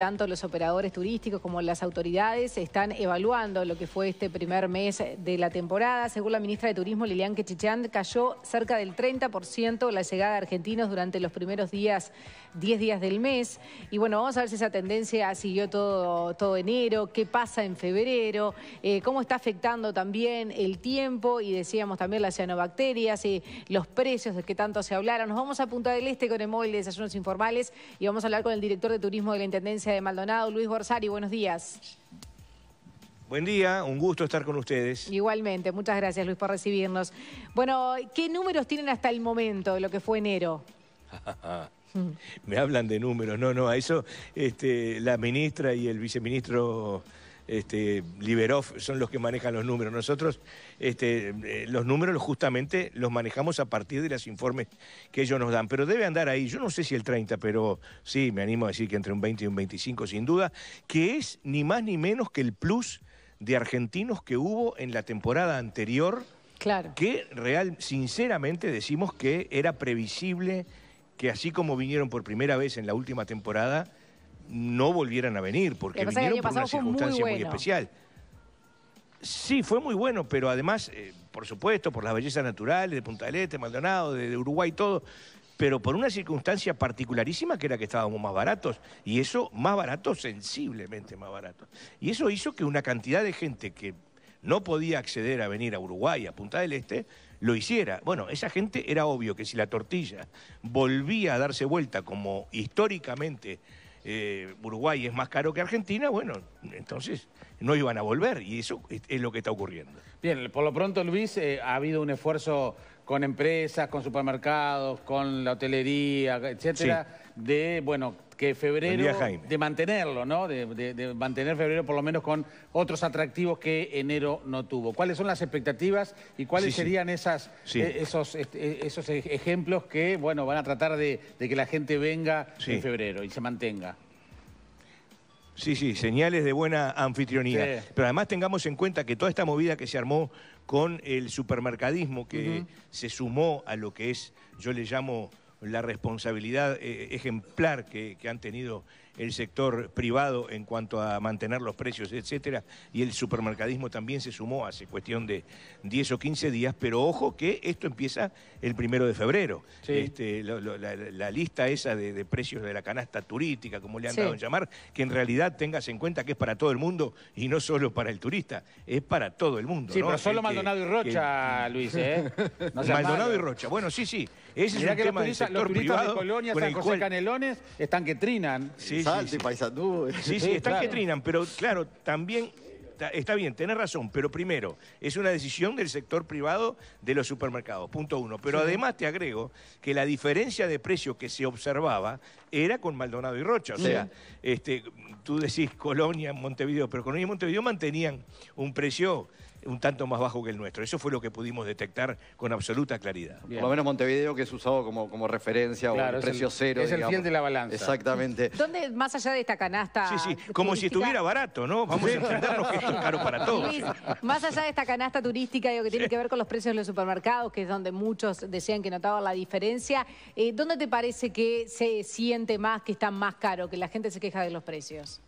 Tanto los operadores turísticos como las autoridades están evaluando lo que fue este primer mes de la temporada. Según la ministra de Turismo, Lilian Quechichán, cayó cerca del 30% la llegada de argentinos durante los primeros días, 10 días del mes. Y bueno, vamos a ver si esa tendencia siguió todo, todo enero, qué pasa en febrero, eh, cómo está afectando también el tiempo y decíamos también las cianobacterias y los precios de que tanto se hablaron. Nos vamos a Punta del Este con el móvil de desayunos informales y vamos a hablar con el director de turismo de la Intendencia de Maldonado. Luis Borsari, buenos días. Buen día, un gusto estar con ustedes. Igualmente, muchas gracias Luis por recibirnos. Bueno, ¿qué números tienen hasta el momento de lo que fue enero? Me hablan de números, no, no, a eso este, la ministra y el viceministro este, Liberoff son los que manejan los números. Nosotros este, eh, los números justamente los manejamos a partir de los informes que ellos nos dan, pero debe andar ahí, yo no sé si el 30, pero sí, me animo a decir que entre un 20 y un 25 sin duda, que es ni más ni menos que el plus de argentinos que hubo en la temporada anterior, claro. que real, sinceramente decimos que era previsible que así como vinieron por primera vez en la última temporada, no volvieran a venir, porque vinieron por una circunstancia muy, especial. Sí, fue muy bueno, pero además, eh, por supuesto, por las bellezas naturales de Punta del Este, Maldonado, de, de Uruguay, todo, pero por una circunstancia particularísima que era que estábamos más baratos, y eso más baratos, sensiblemente más baratos. Y eso hizo que una cantidad de gente que no podía acceder a venir a Uruguay, a Punta del Este, lo hiciera. Bueno, esa gente era obvio que si la tortilla volvía a darse vuelta como históricamente eh, Uruguay es más caro que Argentina, bueno, entonces no iban a volver y eso es lo que está ocurriendo. Bien, por lo pronto Luis, eh, ha habido un esfuerzo con empresas, con supermercados, con la hotelería, etcétera, de, bueno, que febrero de mantenerlo, ¿no? De, mantener febrero por lo menos con otros atractivos que enero no tuvo. ¿Cuáles son las expectativas y cuáles serían esas, eh, esos, eh, esos e, ejemplos que bueno van a tratar de, que la gente venga en febrero y se mantenga? Sí, sí, señales de buena anfitrionía. Pero además tengamos en cuenta que toda esta movida que se armó con el supermercadismo que se sumó a lo que es, yo le llamo la responsabilidad eh, ejemplar que han tenido el sector privado en cuanto a mantener los precios, etcétera, y el supermercadismo también se sumó hace cuestión de 10 o 15 días, pero ojo que esto empieza el primero de febrero. Este, la, lista esa de, precios de la canasta turística, como le han dado en llamar, que en realidad tengas en cuenta que es para todo el mundo y no solo para el turista, es para todo el mundo. Sí, pero solo Maldonado y Rocha, Luis, ¿eh? Maldonado y Rocha, bueno, sí, sí, ese es un tema los turistas, de Colonia, San José Canelones, están que trinan. Sí, Sí, sí, están que trinan, pero claro, también está bien, tenés razón, pero primero, es una decisión del sector privado de los supermercados, punto uno. Pero además te agrego que la diferencia de precio que se observaba era con Maldonado y Rocha. O sea, este, tú decís Colonia, Montevideo, pero Colonia y Montevideo mantenían un precio un tanto más bajo que el nuestro. Eso fue lo que pudimos detectar con absoluta claridad. Por lo menos Montevideo, que es usado como, como referencia o precio cero. Es el fin de la balanza. Exactamente. ¿Dónde, más allá de esta canasta? Sí, sí, como si estuviera barato, ¿no? Vamos a entendernos que esto es caro para todos. más allá de esta canasta turística, digo, que tiene que ver con los precios de los supermercados, que es donde muchos decían que notaban la diferencia, eh, ¿dónde te parece que se siente más, que está más caro, que la gente se queja de los precios?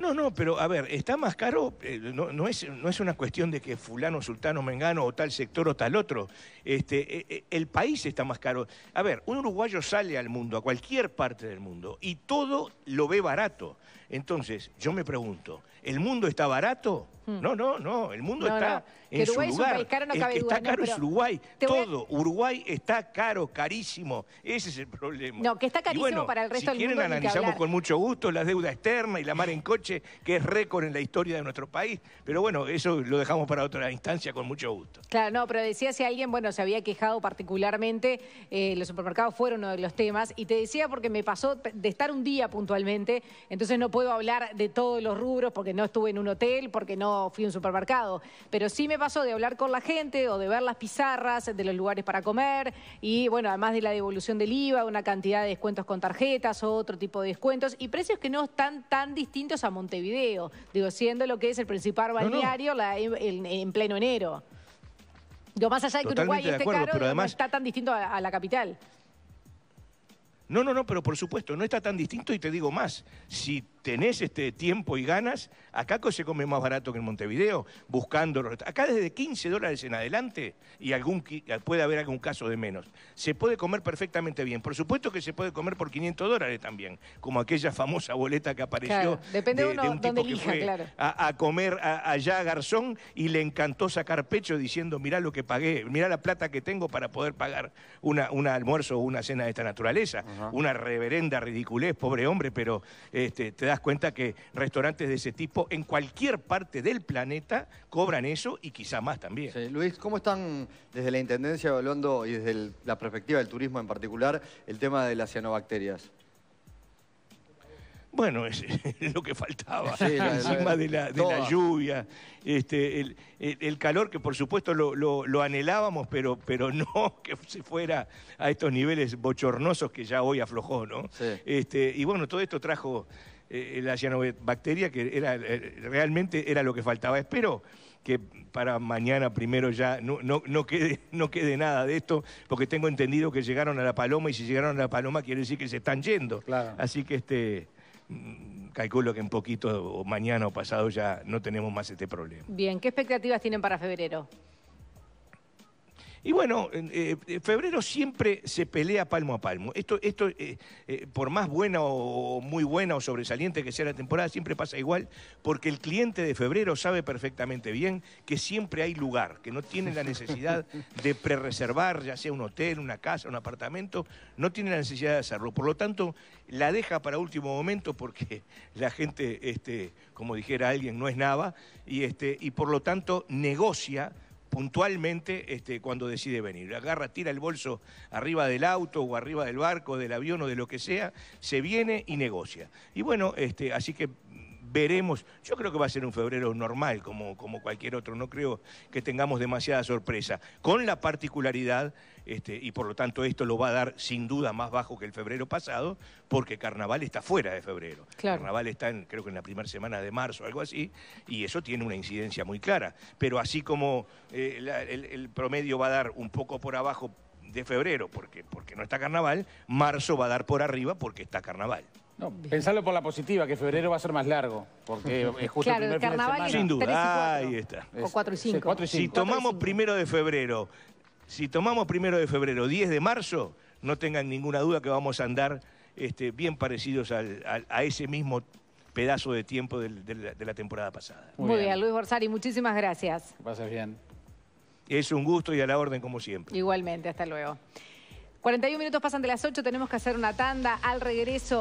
No, no, pero a ver, está más caro, eh, no, es, una cuestión de que fulano, sultano, mengano o tal sector o tal otro. Este, eh, eh, el país está más caro. A ver, un uruguayo sale al mundo, a cualquier parte del mundo, y todo lo ve barato. Entonces, yo me pregunto, ¿el mundo está barato? Mm. No, no, no, el mundo está en su lugar. Es que está caro es Uruguay, todo. Uruguay está caro, carísimo. Ese es el problema. No, que está carísimo para el resto del mundo. Si quieren, analizamos con mucho gusto la deuda externa y la mar en coche, que es récord en la historia de nuestro país. Pero bueno, eso lo dejamos para otra instancia con mucho gusto. Claro, no, pero decía si alguien, bueno, se había quejado particularmente, eh, los supermercados fueron uno de los temas, y te decía porque me pasó de estar un día puntualmente, entonces no puedo hablar de todos los rubros porque no estuve en un hotel, porque no fui a un supermercado, pero sí me pasó de hablar con la gente o de ver las pizarras de los lugares para comer y, bueno, además de la devolución del IVA, una cantidad de descuentos con tarjetas o otro tipo de descuentos y precios que no están tan distintos a Montevideo, digo, siendo lo que es el principal balneario en, pleno enero. Digo, más allá de que Uruguay esté caro, no está tan distinto a la capital. No, no, no, pero por supuesto, no está tan distinto y te digo más, si tenés este tiempo y ganas, acá se come más barato que en Montevideo, buscando Acá desde 15 dólares en adelante, y algún, ah, puede haber algún caso de menos, se puede comer perfectamente bien. Por supuesto que se puede comer por 500 dólares también, como aquella famosa boleta que apareció depende de, a, comer allá a Garzón y le encantó sacar pecho diciendo, mirá lo que pagué, mirá la plata que tengo para poder pagar un almuerzo o una cena de esta naturaleza. Una reverenda ridiculez, pobre hombre, pero este, te das cuenta que restaurantes de ese tipo en cualquier parte del planeta cobran eso y quizá más también. Luis, ¿cómo están desde la Intendencia evaluando y desde la perspectiva del turismo en particular el tema de las cianobacterias? Bueno, es, lo que faltaba, encima de, la, lluvia, este, el, calor que por supuesto lo, anhelábamos, pero, pero no que se fuera a estos niveles bochornosos que ya hoy aflojó, ¿no? Este, y bueno, todo esto trajo eh, la cianobacteria, que era, eh, realmente era lo que faltaba. Espero que para mañana primero ya no, quede, no quede nada de esto, porque tengo entendido que llegaron a La Paloma y si llegaron a La Paloma quiere decir que se están yendo. Así que este mm, calculo que en poquito o mañana o pasado ya no tenemos más este problema. Bien, ¿qué expectativas tienen para febrero? Y bueno, eh, eh, febrero siempre se pelea palmo a palmo. Esto, esto eh, por más buena o muy buena o sobresaliente que sea la temporada, siempre pasa igual, porque el cliente de febrero sabe perfectamente bien que siempre hay lugar, que no tiene la necesidad de prereservar, ya sea un hotel, una casa, un apartamento, no tiene la necesidad de hacerlo. Por lo tanto, la deja para último momento porque la gente, este, como dijera alguien, no es nada, y este, por lo tanto negocia puntualmente este, cuando decide venir. Agarra, tira el bolso arriba del auto o arriba del barco, del avión o de lo que sea, se viene y negocia. Y bueno, este, así que veremos. Yo creo que va a ser un febrero normal, como, cualquier otro. No creo que tengamos demasiada sorpresa. Con la particularidad, este, y por lo tanto esto lo va a dar sin duda más bajo que el febrero pasado, porque Carnaval está fuera de febrero. Carnaval está, creo que en la primera semana de marzo, algo así, y eso tiene una incidencia muy clara. Pero así como eh, el, el promedio va a dar un poco por abajo de febrero, porque, porque no está carnaval, marzo va a dar por arriba porque está carnaval. No, pensarlo por la positiva, que febrero va a ser más largo, porque es justo el primer carnaval fin de semana. Sin duda, ahí está. O 4 y 5. Si tomamos primero de febrero, si tomamos primero de febrero, 10 de marzo, no tengan ninguna duda que vamos a andar este, bien parecidos a ese mismo pedazo de tiempo de, la, temporada pasada. Muy, bien. Luis Borsari, muchísimas gracias. Que bien. Es un gusto y a la orden como siempre. Igualmente, hasta luego. 41 minutos pasan de las 8, tenemos que hacer una tanda al regreso.